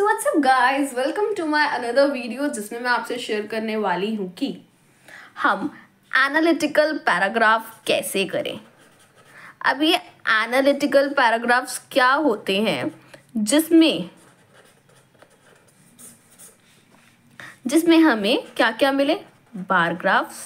so up guys welcome to my another video जिसमें मैं आपसे शेयर करने वाली हूँ कि हम एनालिटिकल पैराग्राफ कैसे करें अब ये एनालिटिकल पैराग्राफ्स क्या होते हैं जिसमें जिसमें हमें क्या क्या मिले बारग्राफ्स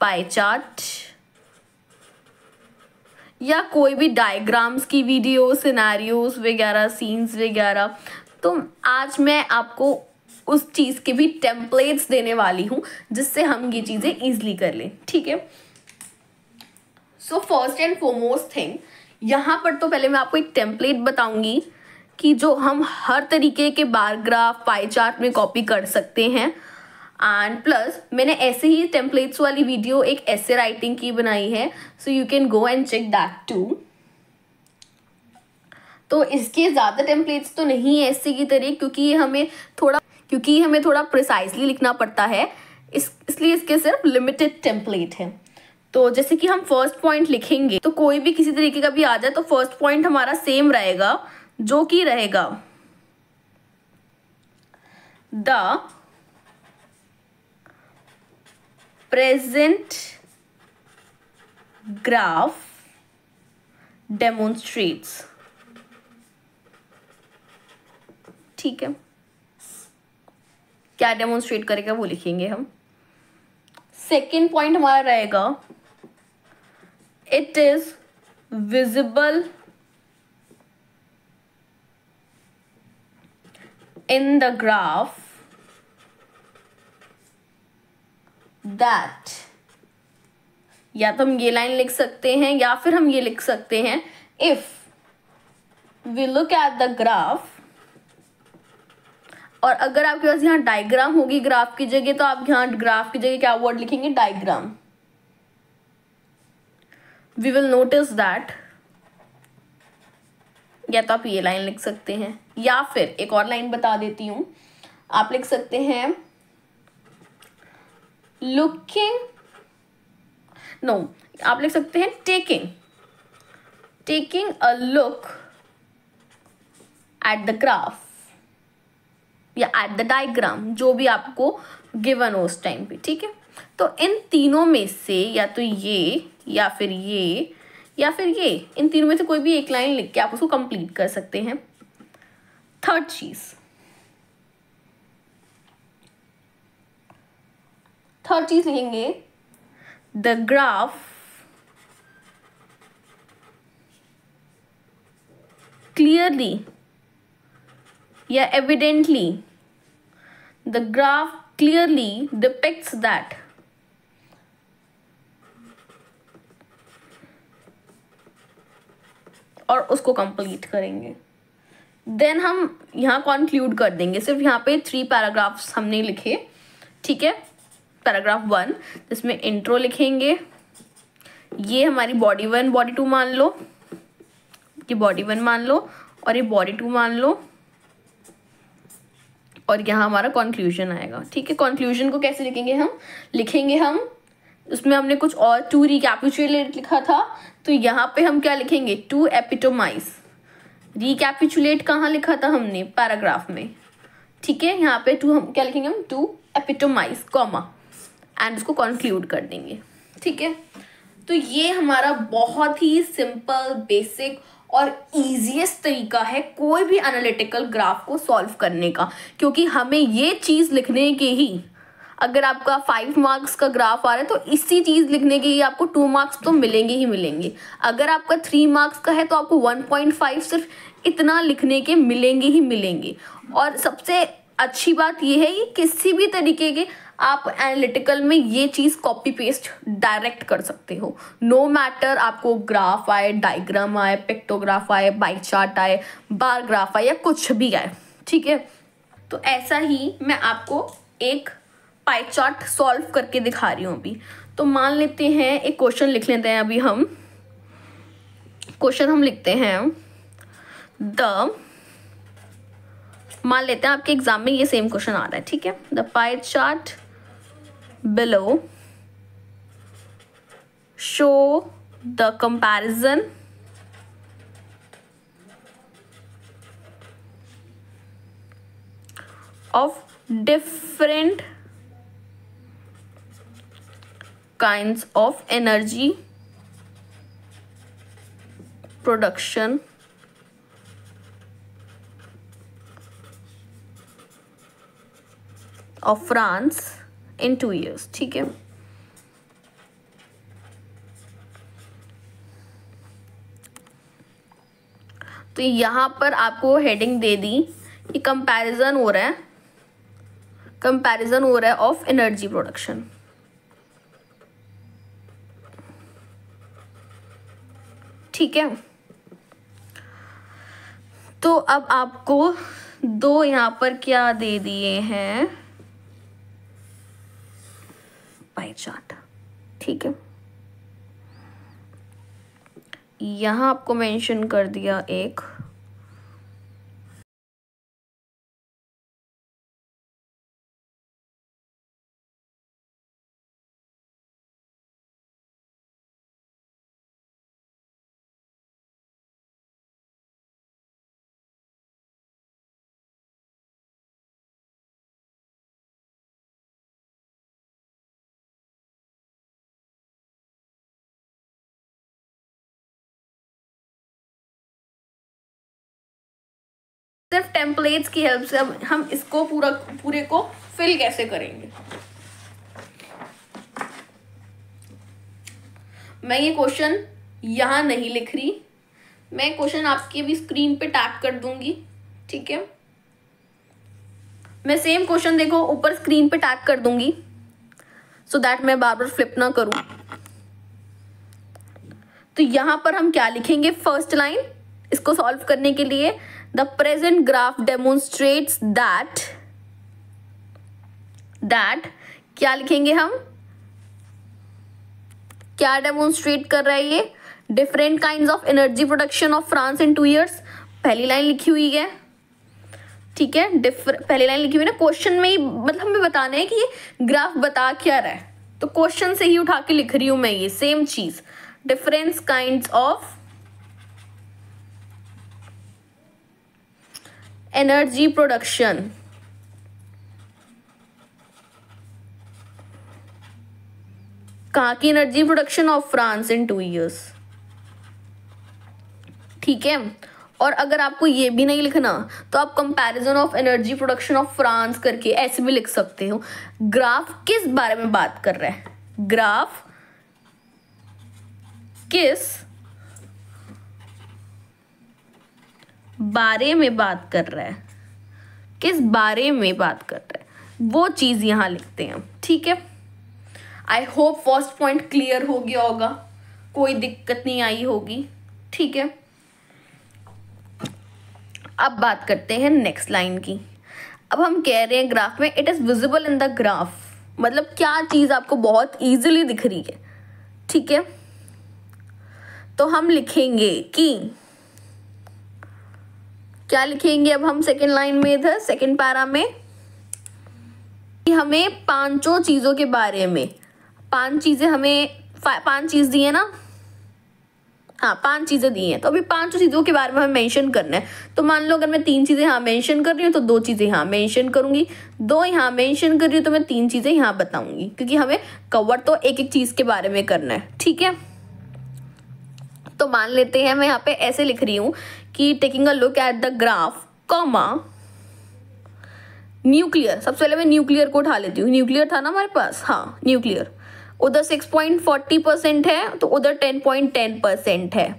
पाईचार्ट या कोई भी डायग्राम्स की वीडियो सिनेरियोस वगैरह सीन्स वगैरह तो आज मैं आपको उस चीज़ के भी टेम्पलेट्स देने वाली हूँ जिससे हम ये चीज़ें ईजिली कर लें ठीक है so first and foremost thing यहाँ पर तो पहले मैं आपको एक टेम्पलेट बताऊंगी कि जो हम हर तरीके के बार ग्राफ पाई चार्ट में कॉपी कर सकते हैं एंड प्लस मैंने ऐसे ही टेम्पलेट्स वाली वीडियो एक ऐसे राइटिंग की बनाई है so you can go and check that too तो इसके ज़्यादा टेम्पलेट्स तो नहीं है ऐसे की तरह क्योंकि ये हमें थोड़ा क्योंकि ये हमें थोड़ा प्रिसाइसली लिखना पड़ता है इस इसलिए इसके सिर्फ लिमिटेड टेम्पलेट है तो जैसे कि हम फर्स्ट पॉइंट लिखेंगे तो कोई भी किसी तरीके का भी आ जाए तो फर्स्ट पॉइंट हमारा सेम रहेगा जो कि रहेगा द present graph demonstrates ठीक है क्या डेमोन्स्ट्रेट करेगा वो लिखेंगे हम सेकेंड पॉइंट हमारा रहेगा it is visible in the graph that या तो हम ये लाइन लिख सकते हैं या फिर हम ये लिख सकते हैं if we look at the graph और अगर आपके पास यहां डायग्राम होगी ग्राफ की जगह तो आप यहां ग्राफ की जगह क्या वर्ड लिखेंगे diagram we will notice that या तो आप ये लाइन लिख सकते हैं या फिर एक और लाइन बता देती हूं आप लिख सकते हैं लुकिंग नो आप लिख सकते हैं taking taking a look at the graph या एट द डायग्राम जो भी आपको गिवन हो उस टाइम पे ठीक है तो इन तीनों में से या तो ये या फिर ये या फिर ये इन तीनों में से कोई भी एक लाइन लिख के आप उसको कंप्लीट कर सकते हैं थर्ड चीज़ थर्ड चीज लिखेंगे द ग्राफ क्लियरली या evidently the graph clearly depicts that और उसको कंप्लीट करेंगे देन हम यहाँ कॉन्क्लूड कर देंगे सिर्फ यहाँ पे थ्री पैराग्राफ्स हमने लिखे ठीक है पैराग्राफ वन जिसमें इंट्रो लिखेंगे ये हमारी बॉडी वन बॉडी टू मान लो ये बॉडी वन मान लो और ये बॉडी टू मान लो और यहाँ हमारा कॉन्क्लूजन आएगा ठीक है कॉन्क्लूजन को कैसे लिखेंगे हम लिखेंगे हम उसमें हमने कुछ और टू रिकैपिचुलेट लिखा था तो यहाँ पे हम क्या लिखेंगे टू एपिटोमाइज रिकैपिचुलेट कहाँ लिखा था हमने पैराग्राफ में ठीक है यहाँ पे टू हम क्या लिखेंगे हम टू एपिटोमाइज कॉमा एंड उसको कंक्लूड कर देंगे ठीक है तो ये हमारा बहुत ही सिंपल बेसिक और ईजीएस्ट तरीका है कोई भी एनालिटिकल ग्राफ को सॉल्व करने का क्योंकि हमें ये चीज़ लिखने के ही अगर आपका फाइव मार्क्स का ग्राफ आ रहा है तो इसी चीज़ लिखने के लिए आपको टू मार्क्स तो मिलेंगे ही मिलेंगे अगर आपका थ्री मार्क्स का है तो आपको वन पॉइंट फाइव सिर्फ इतना लिखने के मिलेंगे ही मिलेंगे और सबसे अच्छी बात यह है कि किसी भी तरीके के आप एनालिटिकल में ये चीज़ कॉपी पेस्ट डायरेक्ट कर सकते हो नो no मैटर आपको ग्राफ आए डायग्राम आए पिक्टोग्राफ आए बाई चार्ट आए बार ग्राफ आए या कुछ भी आए ठीक है तो ऐसा ही मैं आपको एक पाई चार्ट सॉल्व करके दिखा रही हूँ अभी तो मान लेते हैं एक क्वेश्चन लिख लेते हैं अभी हम क्वेश्चन हम लिखते हैं द मान लेते हैं आपके एग्जाम में ये सेम क्वेश्चन आ रहा है ठीक है the pie chart below show the comparison of different kinds of energy production of France in two years ठीक है तो यहां पर आपको हेडिंग दे दी कि कंपैरिजन हो रहा है कंपैरिजन हो रहा है ऑफ एनर्जी प्रोडक्शन ठीक है तो अब आपको दो यहां पर क्या दे दिए हैं बाई चार्ट ठीक है यहाँ आपको मेंशन कर दिया एक सिर्फ टेम्पलेट्स की हेल्प से हम इसको पूरा पूरे को फिल कैसे करेंगे मैं ये क्वेश्चन यहां नहीं लिख रही मैं क्वेश्चन आपके भी स्क्रीन पे टैप कर दूंगी ठीक है मैं सेम क्वेश्चन देखो ऊपर स्क्रीन पे टैप कर दूंगी सो so दैट मैं बार बार फ्लिप ना करूं तो यहां पर हम क्या लिखेंगे फर्स्ट लाइन इसको सॉल्व करने के लिए the present graph demonstrates that that क्या लिखेंगे हम क्या डेमोन्स्ट्रेट कर रहा है ये different kind of energy production of France in two years पहली लाइन लिखी हुई है ठीक है पहली लाइन लिखी हुई ना क्वेश्चन में ही मतलब हमें बताना है कि ये ग्राफ बता क्या रहा है तो क्वेश्चन से ही उठा के लिख रही हूं मैं ये सेम चीज different kind of energy production कहा की energy production of France in two years ठीक है और अगर आपको ये भी नहीं लिखना तो आप comparison of energy production of France करके ऐसे भी लिख सकते हो ग्राफ किस बारे में बात कर रहा है ग्राफ किस बारे में बात कर रहा है किस बारे में बात कर रहा है वो चीज़ यहां लिखते हैं ठीक है I hope first point clear हो गया होगा कोई दिक्कत नहीं आई होगी ठीक है अब बात करते हैं नेक्स्ट लाइन की अब हम कह रहे हैं ग्राफ में it is visible in the graph मतलब क्या चीज़ आपको बहुत ईजिली दिख रही है ठीक है तो हम लिखेंगे कि क्या लिखेंगे अब हम सेकेंड लाइन में इधर सेकेंड पैरा में हमें पांचों चीज़ों के बारे में पांच चीज़ें हमें पांच चीज़ दी है ना हाँ पांच चीज़ें दी हैं तो अभी पांचों चीज़ों के बारे में हमें मेंशन करना है तो मान लो अगर मैं तीन चीज़ें यहाँ मेंशन कर रही हूँ तो दो चीज़ें यहाँ मेंशन करूंगी दो यहाँ मेंशन कर रही हूँ तो मैं तीन चीज़ें यहाँ बताऊंगी क्योंकि हमें कवर तो एक एक चीज़ के बारे में करना है ठीक है तो मान लेते हैं मैं यहाँ पे ऐसे लिख रही हूँ कि taking a look at the graph comma nuclear सबसे पहले मैं न्यूक्लियर को उठा लेती हूँ न्यूक्लियर था ना हमारे पास हाँ न्यूक्लियर उधर सिक्स पॉइंट फोर्टी परसेंट है तो उधर टेन पॉइंट टेन परसेंट है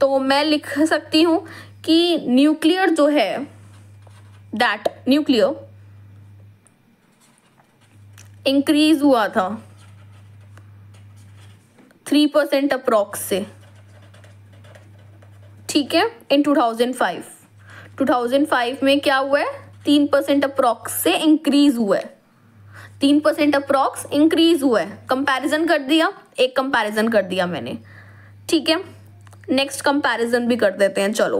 तो मैं लिख सकती हूँ कि न्यूक्लियर जो है दैट न्यूक्लियर इंक्रीज हुआ था थ्री परसेंट अप्रॉक्स से ठीक है इन 2005 2005 में क्या हुआ है तीन परसेंट अप्रॉक्स से इंक्रीज हुआ है तीन परसेंट अप्रॉक्स इंक्रीज हुआ है कंपैरिजन कर दिया एक कंपैरिजन कर दिया मैंने ठीक है नेक्स्ट कंपैरिजन भी कर देते हैं चलो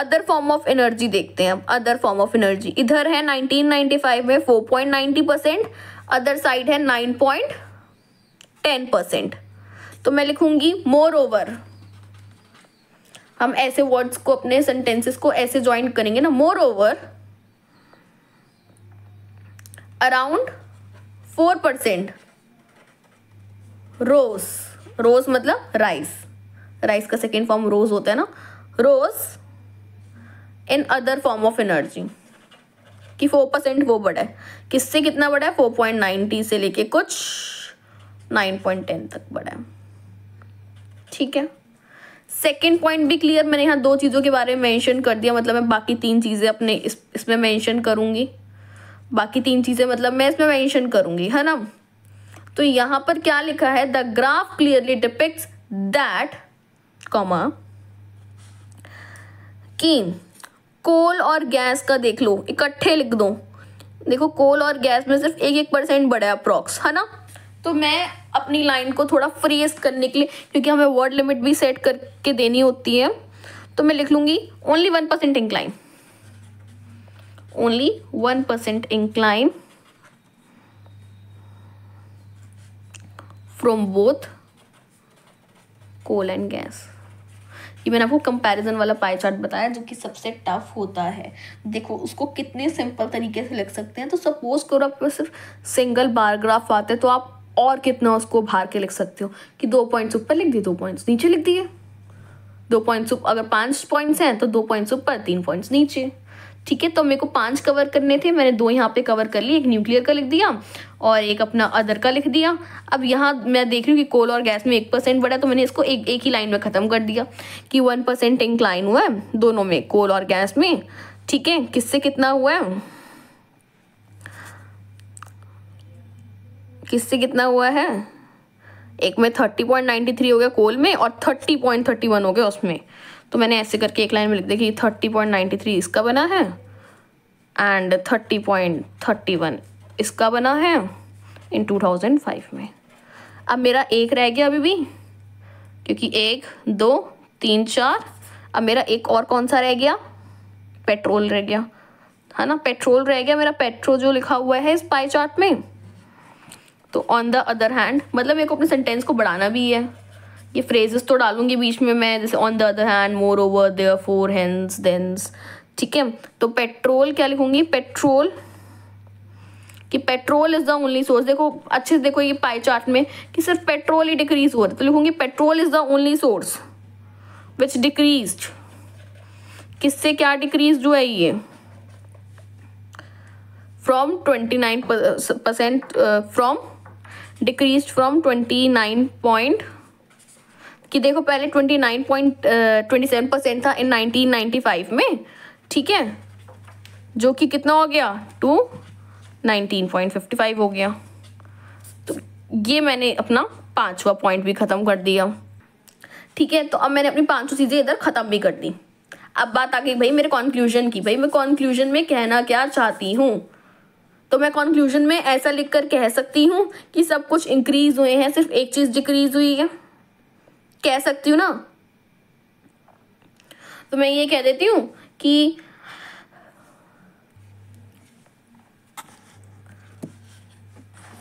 अदर फॉर्म ऑफ एनर्जी देखते हैं अब अदर फॉर्म ऑफ एनर्जी इधर है 1995 में 4.90 परसेंट अदर साइड है 9.10 परसेंट तो मैं लिखूंगी मोर ओवर हम ऐसे वर्ड्स को अपने सेंटेंसेस को ऐसे ज्वाइन करेंगे ना moreover around four percent rose rose मतलब राइस राइस का सेकेंड फॉर्म रोज होता है ना rose in other form of energy कि फोर परसेंट वो बड़ा है किससे कितना बड़ा है फोर पॉइंट नाइनटी से लेके कुछ नाइन पॉइंट टेन तक बड़ा है ठीक है सेकेंड पॉइंट भी क्लियर मैंने यहाँ दो चीज़ों के बारे में मैंशन कर दिया मतलब मैं बाकी तीन चीज़ें अपने इस इसमें मैंशन करूँगी बाकी तीन चीज़ें मतलब मैं इसमें मैंशन करूँगी है ना तो यहाँ पर क्या लिखा है the graph clearly depicts that comma कि कोल और गैस का देख लो इकट्ठे लिख दो देखो कोल और गैस में सिर्फ एक एक परसेंट बढ़ा है अप्रॉक्स है ना तो मैं अपनी लाइन को थोड़ा फ्रेस करने के लिए क्योंकि हमें वर्ड लिमिट भी सेट करके देनी होती है तो मैं लिख लूंगी only one percent incline only one percent incline from both coal and gas ये मैंने आपको कंपैरिजन वाला पाई चार्ट बताया जो कि सबसे टफ होता है देखो उसको कितने सिंपल तरीके से लिख सकते हैं तो सपोज करो आप सिर्फ सिंगल बारग्राफ आते हैं तो आप और कितना उसको भार के लिख सकते हो कि दो पॉइंट्स ऊपर लिख दिए दो पॉइंट्स नीचे लिख दिए दो पॉइंट्स अगर पाँच पॉइंट्स हैं तो दो पॉइंट्स ऊपर तीन पॉइंट्स नीचे ठीक है तो मेरे को पांच कवर करने थे मैंने दो यहाँ पे कवर कर लिए एक न्यूक्लियर का लिख दिया और एक अपना अदर का लिख दिया अब यहाँ मैं देख रही हूँ कि कोल और गैस में एक परसेंट बढ़ा तो मैंने इसको एक एक ही लाइन में ख़त्म कर दिया कि वन परसेंट इंक्लाइन हुआ है दोनों में कोल और गैस में ठीक है किससे कितना हुआ है किससे कितना हुआ है एक में थर्टी पॉइंट नाइन्टी थ्री हो गया कोल में और थर्टी पॉइंट थर्टी वन हो गया उसमें तो मैंने ऐसे करके एक लाइन में लिख दिया कि थर्टी पॉइंट नाइन्टी थ्री इसका बना है and thirty point thirty one इसका बना है इन टू थाउजेंड फाइव में अब मेरा एक रह गया अभी भी क्योंकि एक दो तीन चार अब मेरा एक और कौन सा रह गया पेट्रोल रह गया है ना पेट्रोल रह गया मेरा पेट्रोल जो लिखा हुआ है इस पाई चार्ट में तो ऑन द अदर हैंड मतलब मेरे को अपने सेंटेंस को बढ़ाना भी है ये फ्रेजेस तो डालूंगी बीच में मैं जैसे on the other hand moreover therefore hence thence ठीक है तो पेट्रोल क्या लिखूंगी पेट्रोल कि petrol is the only source देखो अच्छे से देखो ये पाई चार्ट में कि सिर्फ पेट्रोल ही डिक्रीज हो रहा है तो लिखूंगी petrol is the only source which decrease किससे क्या डिक्रीज जो है ये from twenty nine percent from decrease from twenty nine point कि देखो पहले twenty nine point twenty seven percent था इन नाइनटीन नाइन्टी फाइव में ठीक है जो कि कितना हो गया to nineteen point fifty five हो गया तो ये मैंने अपना पाँचवा पॉइंट भी ख़त्म कर दिया ठीक है तो अब मैंने अपनी पांचों चीज़ें इधर ख़त्म भी कर दी अब बात आ गई भाई मेरे कॉन्क्लूजन की भाई मैं कॉन्क्लूजन में कहना क्या चाहती हूँ तो मैं कंक्लूजन में ऐसा लिख कर कह सकती हूँ कि सब कुछ इंक्रीज हुए हैं सिर्फ एक चीज़ डिक्रीज हुई है कह सकती हूँ ना तो मैं ये कह देती हूँ कि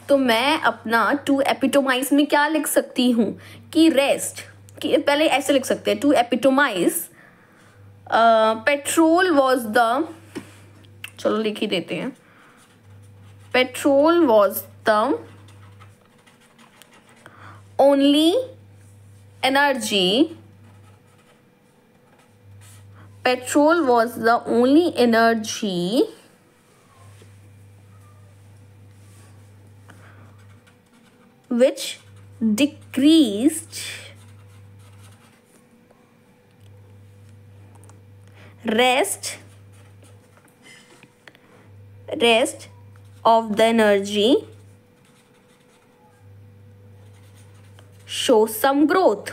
तो मैं अपना टू एपिटोमाइज में क्या लिख सकती हूँ कि रेस्ट कि पहले ऐसे लिख सकते हैं to epitomise petrol was the चलो लिख ही देते हैं petrol was the only energy petrol was the only energy which decreased rest rest of the energy show some growth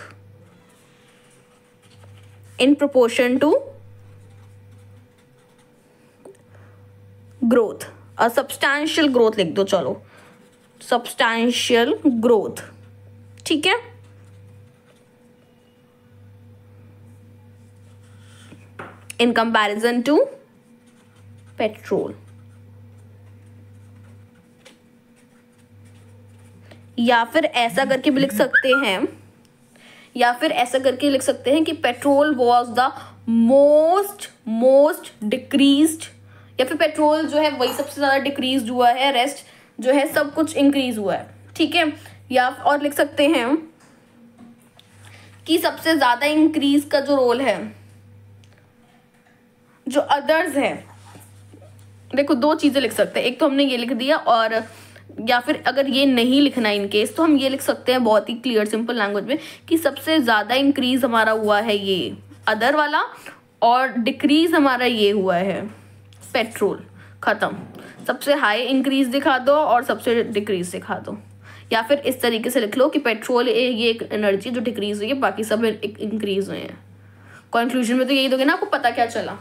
in proportion to growth a substantial growth likh do chalo substantial growth theek hai in comparison to petrol या फिर ऐसा करके भी लिख सकते हैं या फिर ऐसा करके लिख सकते हैं कि petrol was the most most decrease या फिर पेट्रोल जो है वही सबसे ज़्यादा डिक्रीज हुआ है रेस्ट जो है सब कुछ इंक्रीज हुआ है ठीक है या और लिख सकते हैं कि सबसे ज़्यादा इंक्रीज का जो रोल है जो अदर्स है देखो दो चीज़ें लिख सकते हैं एक तो हमने ये लिख दिया और या फिर अगर ये नहीं लिखना है इनकेस तो हम ये लिख सकते हैं बहुत ही क्लियर सिंपल लैंग्वेज में कि सबसे ज़्यादा इंक्रीज हमारा हुआ है ये अदर वाला और डिक्रीज हमारा ये हुआ है पेट्रोल ख़त्म सबसे हाई इंक्रीज दिखा दो और सबसे डिक्रीज दिखा दो या फिर इस तरीके से लिख लो कि पेट्रोल ये एक एनर्जी जो डिक्रीज हुई है बाकी सब इंक्रीज हुए हैं कंक्लूजन में तो यही दोगे ना आपको पता क्या चला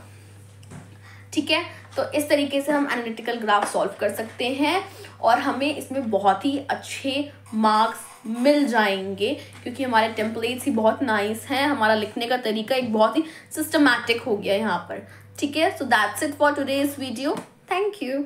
ठीक है तो इस तरीके से हम एनालिटिकल ग्राफ सॉल्व कर सकते हैं और हमें इसमें बहुत ही अच्छे मार्क्स मिल जाएंगे क्योंकि हमारे टेम्पलेट्स ही बहुत नाइस हैं हमारा लिखने का तरीका एक बहुत ही सिस्टमैटिक हो गया यहाँ पर ठीक है so that's it for today इस वीडियो थैंक यू